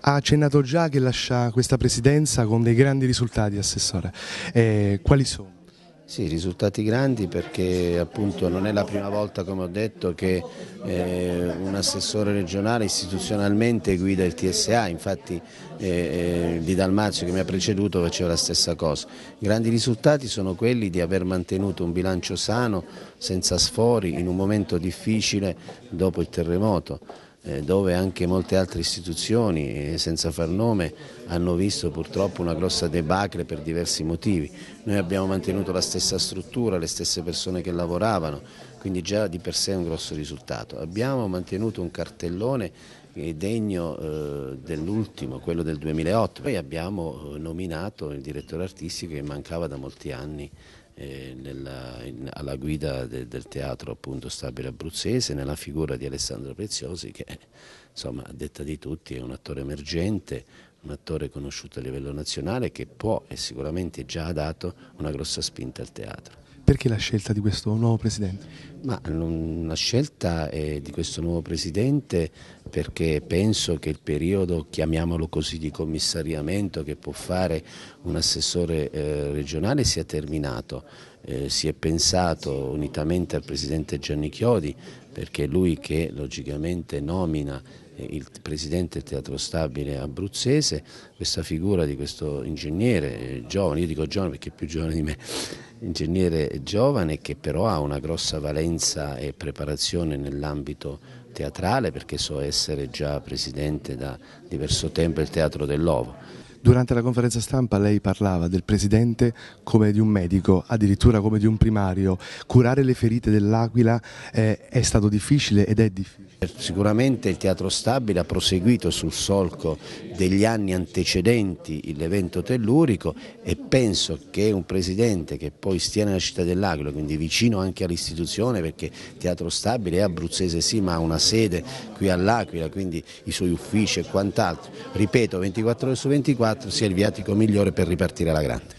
ha accennato già che lascia questa presidenza con dei grandi risultati, Assessore. Eh, quali sono? Sì, risultati grandi perché appunto non è la prima volta, come ho detto, che eh, un assessore regionale istituzionalmente guida il TSA, infatti eh, eh, di Dalmazio che mi ha preceduto faceva la stessa cosa. Grandi risultati sono quelli di aver mantenuto un bilancio sano, senza sfori, in un momento difficile dopo il terremoto. Eh, dove anche molte altre istituzioni, eh, senza far nome, hanno visto purtroppo una grossa debacle per diversi motivi. Noi abbiamo mantenuto la stessa struttura, le stesse persone che lavoravano, quindi già di per sé è un grosso risultato. Abbiamo mantenuto un cartellone eh, degno dell'ultimo, quello del 2008. Poi abbiamo nominato il direttore artistico che mancava da molti anni eh, nella, in, alla guida de, del teatro appunto stabile abruzzese, nella figura di Alessandro Preziosi che insomma a detta di tutti è un attore emergente, un attore conosciuto a livello nazionale che può e sicuramente già ha dato una grossa spinta al teatro. Perché la scelta di questo nuovo presidente? Ma la scelta eh, di questo nuovo presidente perché penso che il periodo, chiamiamolo così, di commissariamento che può fare un assessore eh, regionale sia terminato. Eh, si è pensato unitamente al Presidente Gianni Chiodi, perché è lui che logicamente nomina eh, il presidente del teatro stabile abruzzese, questa figura di questo ingegnere eh, giovane, io dico giovane perché è più giovane di me, ingegnere giovane che però ha una grossa valenza e preparazione nell'ambito teatrale perché so essere già presidente da diverso tempo del Teatro dell'Ovo. Durante la conferenza stampa lei parlava del presidente come di un medico, addirittura come di un primario. Curare le ferite dell'Aquila eh, è stato difficile ed è difficile. Sicuramente il Teatro Stabile ha proseguito sul solco degli anni antecedenti l'evento tellurico e penso che un presidente che poi stia nella città dell'Aquila, quindi vicino anche all'istituzione perché Teatro Stabile è abruzzese sì ma ha una sede qui all'Aquila, quindi i suoi uffici e quant'altro, ripeto 24 ore su 24 2024 sia il viatico migliore per ripartire alla grande.